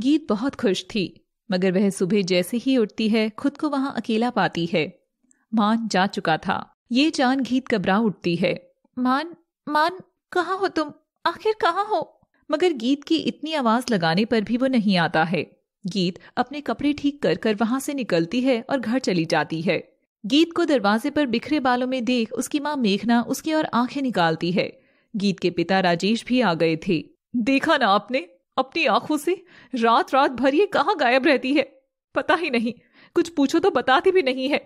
गीत बहुत खुश थी मगर वह सुबह जैसे ही उठती है खुद को वहां अकेला पाती है मान जा चुका था ये जान गीत घबरा उठती है मान मान कहा हो तुम आखिर कहाँ हो मगर गीत की इतनी आवाज लगाने पर भी वो नहीं आता है गीत अपने कपड़े ठीक कर कर वहां से निकलती है और घर चली जाती है गीत को दरवाजे पर बिखरे बालों में देख उसकी माँ मेघना उसकी और आंखें निकालती है गीत के पिता राजेश भी आ गए थे देखा ना आपने अपनी आंखों से रात रात भर ये कहाँ गायब रहती है पता ही नहीं कुछ पूछो तो बताती भी नहीं है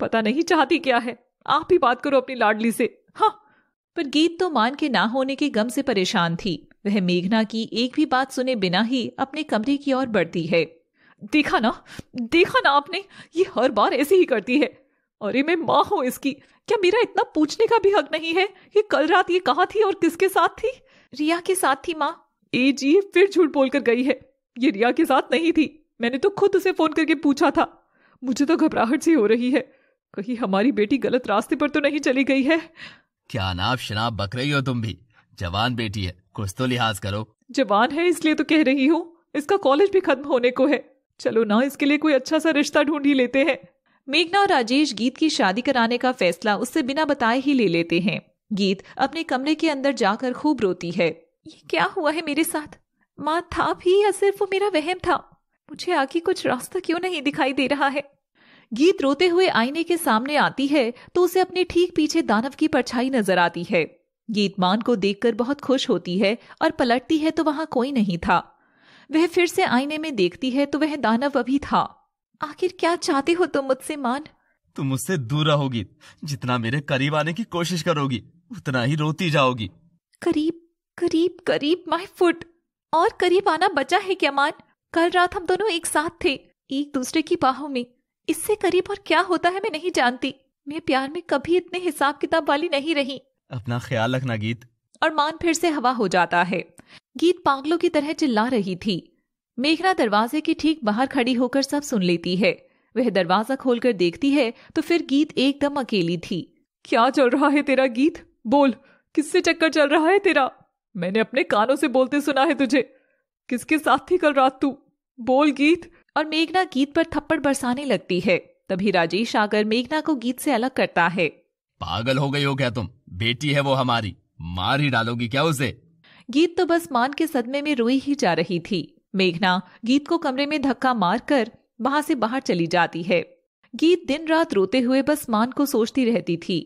पता नहीं चाहती क्या है आप ही बात करो अपनी लाडली से हाँ पर गीत तो मान के ना होने के गम से परेशान थी वह मेघना की एक भी बात सुने बिना ही अपने कमरे की ओर बढ़ती है देखा ना देखा ना आपने ये हर बार ऐसे ही करती है अरे मैं माँ हूं इसकी क्या मेरा इतना पूछने का भी हक नहीं है कि कल रात ये कहाँ थी और किसके साथ थी रिया के साथ थी माँ एजी फिर झूठ बोलकर गई है ये रिया के साथ नहीं थी मैंने तो खुद उसे फोन करके पूछा था मुझे तो घबराहट सी हो रही है कहीं हमारी बेटी गलत रास्ते पर तो नहीं चली गई है क्या नाप शनाब बक रही हो तुम भी जवान बेटी है कुछ तो लिहाज करो जवान है इसलिए तो कह रही हूँ इसका कॉलेज भी खत्म होने को है चलो ना इसके लिए कोई अच्छा सा रिश्ता ढूंढ ही लेते हैं मेघना और राजेश गीत की शादी कराने का फैसला उससे बिना बताए ही ले लेते हैं गीत अपने कमरे के अंदर जाकर खूब रोती है ये क्या हुआ है मेरे साथ माँ था भी या सिर्फ वो मेरा वहम था मुझे आगे कुछ रास्ता क्यों नहीं दिखाई दे रहा है गीत रोते हुए आईने के सामने आती है तो उसे अपने ठीक पीछे दानव की परछाई नजर आती है गीत मान को देखकर बहुत खुश होती है और पलटती है तो वहां कोई नहीं था वह फिर से आईने में देखती है तो वह दानव अभी था आखिर क्या चाहते हो तुम मुझसे मान तुम मुझसे दूर रहोगी जितना मेरे करीब आने की कोशिश करोगी उतना ही रोती जाओगी करीब करीब करीब माय फुट और करीब आना बचा है क्या मान कल रात हम दोनों एक साथ थे एक दूसरे की बाहों में इससे करीब और क्या होता है मैं नहीं जानती मैं प्यार में कभी इतने हिसाब किताब वाली नहीं रही अपना ख्याल रखना गीत और मान फिर से हवा हो जाता है गीत पागलों की तरह चिल्ला रही थी मेघना दरवाजे के ठीक बाहर खड़ी होकर सब सुन लेती है वह दरवाजा खोलकर देखती है तो फिर गीत एकदम अकेली थी क्या चल रहा है तेरा गीत बोल किससे चक्कर चल रहा है तेरा मैंने अपने कानों से बोलते सुना है तुझे किसके साथ थी कल रात तू बोल गीत और मेघना गीत पर थप्पड़ बरसाने लगती है तभी राजेश आकर मेघना को गीत से अलग करता है पागल हो गई हो क्या तुम बेटी है वो हमारी मार ही डालोगी क्या उसे गीत तो बस मान के सदमे में रोई ही जा रही थी मेघना गीत को कमरे में धक्का मार कर वहां से बाहर चली जाती है गीत दिन रात रोते हुए बस मान को सोचती रहती थी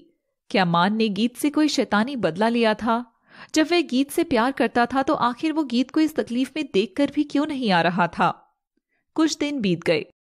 क्या मान ने गीत से कोई शैतानी बदला लिया था जब वह गीत से प्यार करता था तो आखिर वो गीत को इस तकलीफ में देखकर भी क्यों नहीं आ रहा था कुछ दिन बीत गए